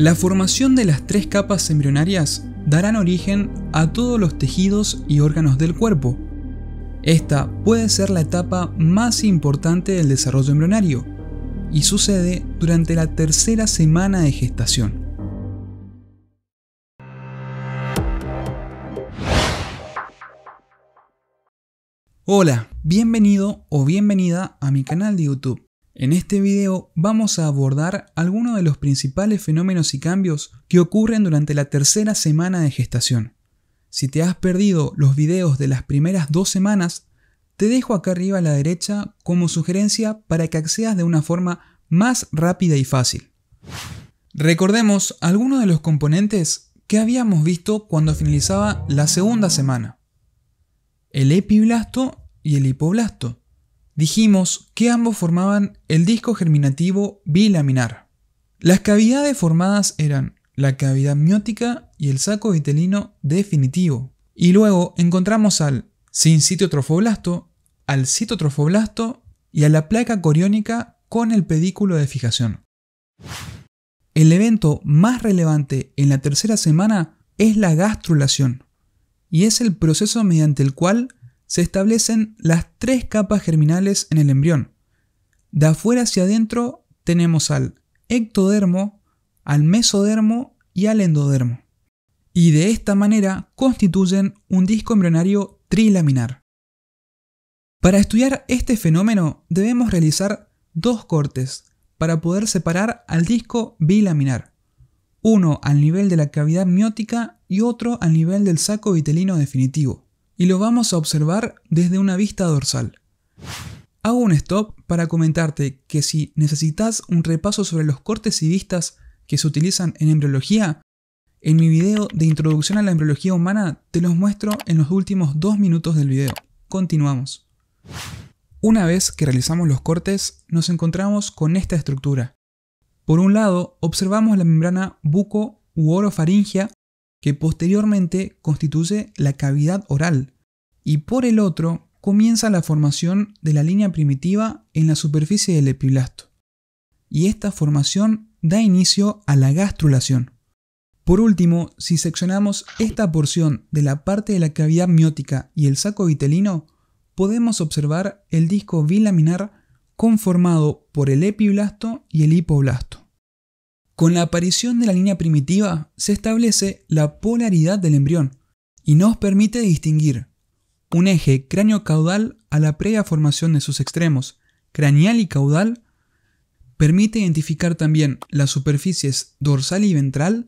La formación de las tres capas embrionarias darán origen a todos los tejidos y órganos del cuerpo. Esta puede ser la etapa más importante del desarrollo embrionario y sucede durante la tercera semana de gestación. Hola, bienvenido o bienvenida a mi canal de YouTube. En este video vamos a abordar algunos de los principales fenómenos y cambios que ocurren durante la tercera semana de gestación. Si te has perdido los videos de las primeras dos semanas, te dejo acá arriba a la derecha como sugerencia para que accedas de una forma más rápida y fácil. Recordemos algunos de los componentes que habíamos visto cuando finalizaba la segunda semana. El epiblasto y el hipoblasto dijimos que ambos formaban el disco germinativo bilaminar. Las cavidades formadas eran la cavidad miótica y el saco vitelino definitivo. Y luego encontramos al sincitotrofoblasto, al citotrofoblasto y a la placa coriónica con el pedículo de fijación. El evento más relevante en la tercera semana es la gastrulación, y es el proceso mediante el cual se establecen las tres capas germinales en el embrión. De afuera hacia adentro tenemos al ectodermo, al mesodermo y al endodermo. Y de esta manera constituyen un disco embrionario trilaminar. Para estudiar este fenómeno debemos realizar dos cortes para poder separar al disco bilaminar, uno al nivel de la cavidad miótica y otro al nivel del saco vitelino definitivo y lo vamos a observar desde una vista dorsal. Hago un stop para comentarte que si necesitas un repaso sobre los cortes y vistas que se utilizan en embriología, en mi video de introducción a la embriología humana te los muestro en los últimos dos minutos del video. Continuamos. Una vez que realizamos los cortes, nos encontramos con esta estructura. Por un lado, observamos la membrana buco u orofaringia que posteriormente constituye la cavidad oral, y por el otro comienza la formación de la línea primitiva en la superficie del epiblasto. Y esta formación da inicio a la gastrulación. Por último, si seccionamos esta porción de la parte de la cavidad miótica y el saco vitelino, podemos observar el disco bilaminar conformado por el epiblasto y el hipoblasto. Con la aparición de la línea primitiva se establece la polaridad del embrión y nos permite distinguir un eje cráneo-caudal a la previa formación de sus extremos, craneal y caudal, permite identificar también las superficies dorsal y ventral.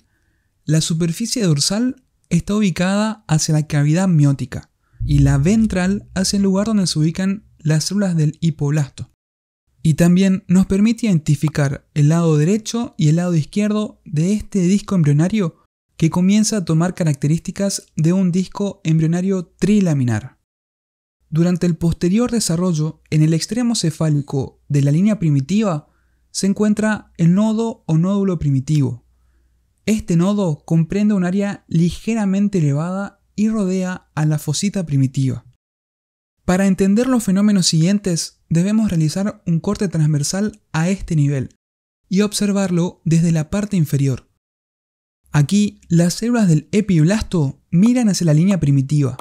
La superficie dorsal está ubicada hacia la cavidad miótica y la ventral hacia el lugar donde se ubican las células del hipoblasto y también nos permite identificar el lado derecho y el lado izquierdo de este disco embrionario que comienza a tomar características de un disco embrionario trilaminar. Durante el posterior desarrollo, en el extremo cefálico de la línea primitiva se encuentra el nodo o nódulo primitivo. Este nodo comprende un área ligeramente elevada y rodea a la fosita primitiva. Para entender los fenómenos siguientes, debemos realizar un corte transversal a este nivel y observarlo desde la parte inferior. Aquí, las células del epiblasto miran hacia la línea primitiva.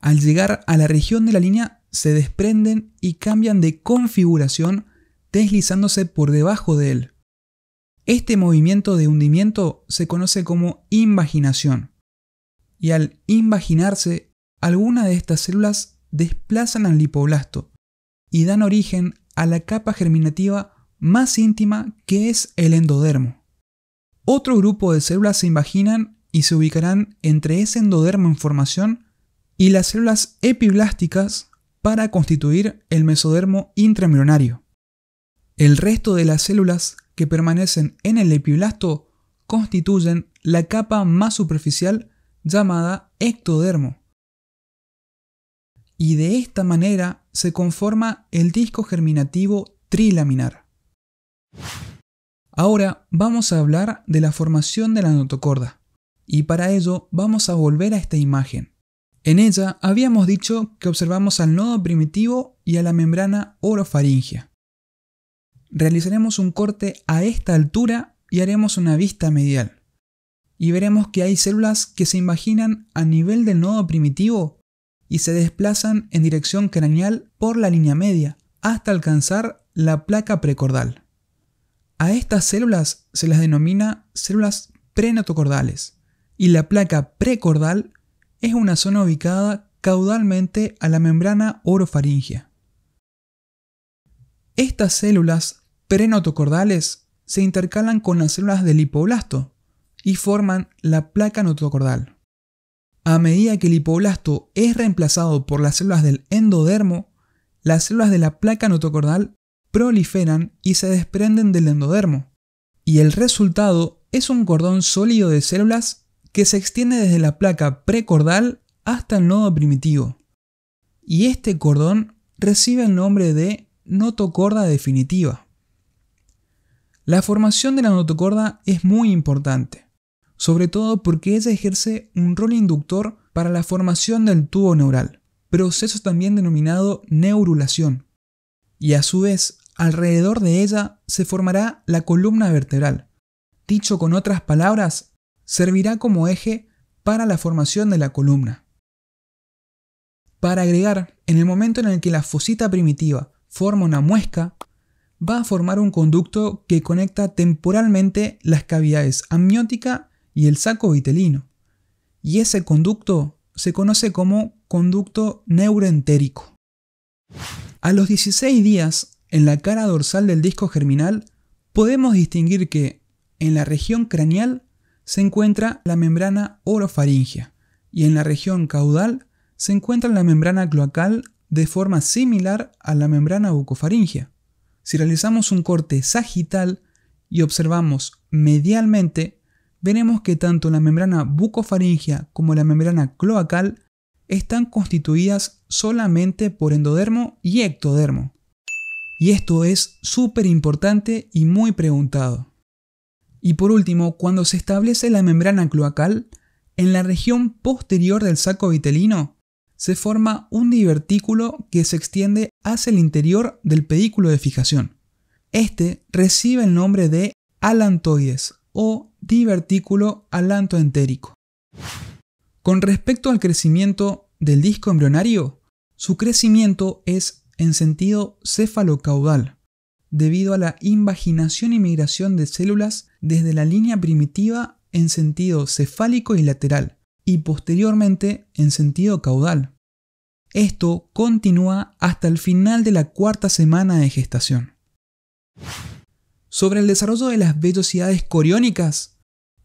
Al llegar a la región de la línea, se desprenden y cambian de configuración deslizándose por debajo de él. Este movimiento de hundimiento se conoce como invaginación. Y al invaginarse, algunas de estas células desplazan al lipoblasto, y dan origen a la capa germinativa más íntima que es el endodermo. Otro grupo de células se imaginan y se ubicarán entre ese endodermo en formación y las células epiblásticas para constituir el mesodermo intramembranario. El resto de las células que permanecen en el epiblasto constituyen la capa más superficial llamada ectodermo. Y de esta manera se conforma el disco germinativo trilaminar. Ahora vamos a hablar de la formación de la notocorda, y para ello vamos a volver a esta imagen. En ella habíamos dicho que observamos al nodo primitivo y a la membrana orofaringea. Realizaremos un corte a esta altura y haremos una vista medial. Y veremos que hay células que se imaginan a nivel del nodo primitivo y se desplazan en dirección craneal por la línea media hasta alcanzar la placa precordal. A estas células se las denomina células prenotocordales y la placa precordal es una zona ubicada caudalmente a la membrana orofaringea. Estas células prenotocordales se intercalan con las células del hipoblasto y forman la placa notocordal. A medida que el hipoblasto es reemplazado por las células del endodermo, las células de la placa notocordal proliferan y se desprenden del endodermo. Y el resultado es un cordón sólido de células que se extiende desde la placa precordal hasta el nodo primitivo. Y este cordón recibe el nombre de notocorda definitiva. La formación de la notocorda es muy importante sobre todo porque ella ejerce un rol inductor para la formación del tubo neural, proceso también denominado neurulación. Y a su vez, alrededor de ella se formará la columna vertebral. Dicho con otras palabras, servirá como eje para la formación de la columna. Para agregar, en el momento en el que la fosita primitiva forma una muesca, va a formar un conducto que conecta temporalmente las cavidades amniótica y el saco vitelino. Y ese conducto se conoce como conducto neuroentérico. A los 16 días, en la cara dorsal del disco germinal, podemos distinguir que en la región craneal se encuentra la membrana orofaringia y en la región caudal se encuentra la membrana cloacal de forma similar a la membrana bucofaringia Si realizamos un corte sagital y observamos medialmente, veremos que tanto la membrana bucofaringia como la membrana cloacal están constituidas solamente por endodermo y ectodermo. Y esto es súper importante y muy preguntado. Y por último, cuando se establece la membrana cloacal, en la región posterior del saco vitelino se forma un divertículo que se extiende hacia el interior del pedículo de fijación. Este recibe el nombre de alantoides o divertículo alantoentérico. Con respecto al crecimiento del disco embrionario, su crecimiento es en sentido cefalocaudal, debido a la invaginación y migración de células desde la línea primitiva en sentido cefálico y lateral, y posteriormente en sentido caudal. Esto continúa hasta el final de la cuarta semana de gestación. Sobre el desarrollo de las vellosidades coriónicas,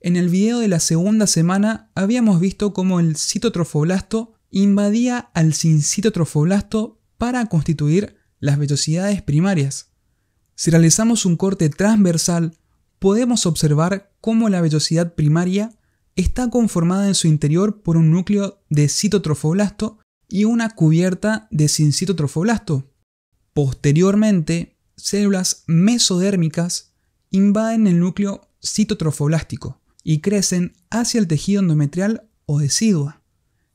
en el video de la segunda semana habíamos visto cómo el citotrofoblasto invadía al sincitotrofoblasto para constituir las vellosidades primarias. Si realizamos un corte transversal, podemos observar cómo la vellosidad primaria está conformada en su interior por un núcleo de citotrofoblasto y una cubierta de sincitotrofoblasto. Posteriormente, células mesodérmicas invaden el núcleo citotrofoblástico, y crecen hacia el tejido endometrial o decidua.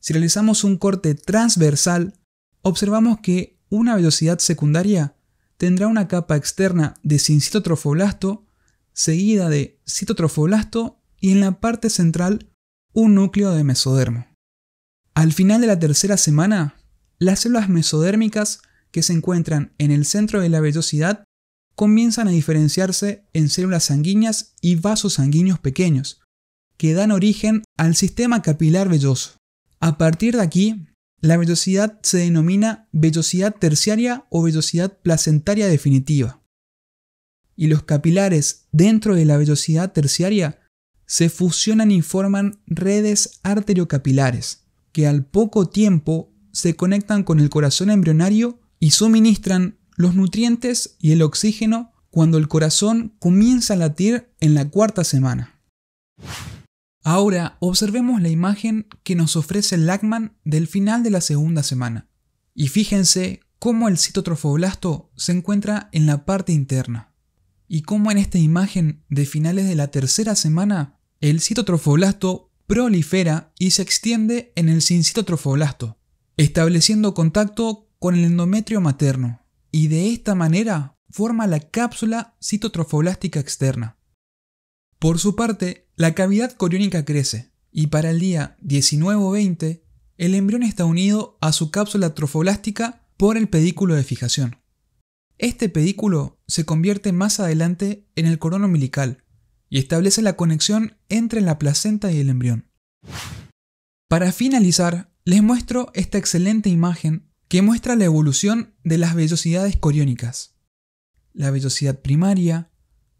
Si realizamos un corte transversal, observamos que una velocidad secundaria tendrá una capa externa de sincitotrofoblasto seguida de citotrofoblasto y en la parte central un núcleo de mesodermo. Al final de la tercera semana, las células mesodérmicas que se encuentran en el centro de la velocidad comienzan a diferenciarse en células sanguíneas y vasos sanguíneos pequeños, que dan origen al sistema capilar velloso. A partir de aquí, la vellosidad se denomina vellosidad terciaria o vellosidad placentaria definitiva. Y los capilares dentro de la vellosidad terciaria se fusionan y forman redes arteriocapilares, que al poco tiempo se conectan con el corazón embrionario y suministran los nutrientes y el oxígeno cuando el corazón comienza a latir en la cuarta semana. Ahora observemos la imagen que nos ofrece Lackman del final de la segunda semana. Y fíjense cómo el citotrofoblasto se encuentra en la parte interna. Y cómo en esta imagen de finales de la tercera semana, el citotrofoblasto prolifera y se extiende en el sincitotrofoblasto, estableciendo contacto con el endometrio materno, y de esta manera forma la cápsula citotrofoblástica externa. Por su parte, la cavidad coriónica crece y para el día 19 o 20, el embrión está unido a su cápsula trofoblástica por el pedículo de fijación. Este pedículo se convierte más adelante en el corono umbilical y establece la conexión entre la placenta y el embrión. Para finalizar, les muestro esta excelente imagen que muestra la evolución de las vellosidades coriónicas. La vellosidad primaria,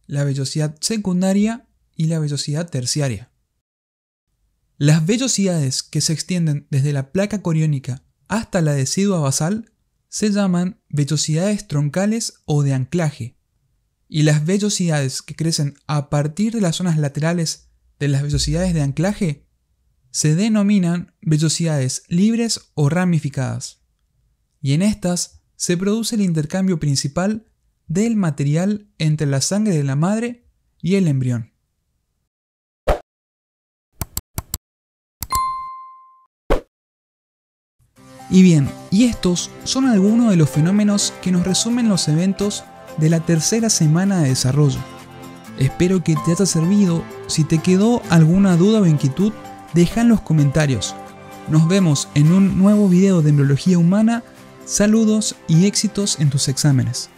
la vellosidad secundaria y la velocidad terciaria. Las vellosidades que se extienden desde la placa coriónica hasta la decidua basal se llaman vellosidades troncales o de anclaje, y las vellosidades que crecen a partir de las zonas laterales de las vellosidades de anclaje se denominan vellosidades libres o ramificadas, y en estas se produce el intercambio principal del material entre la sangre de la madre y el embrión. Y bien, y estos son algunos de los fenómenos que nos resumen los eventos de la tercera semana de desarrollo. Espero que te haya servido, si te quedó alguna duda o inquietud, deja en los comentarios. Nos vemos en un nuevo video de embriología humana, saludos y éxitos en tus exámenes.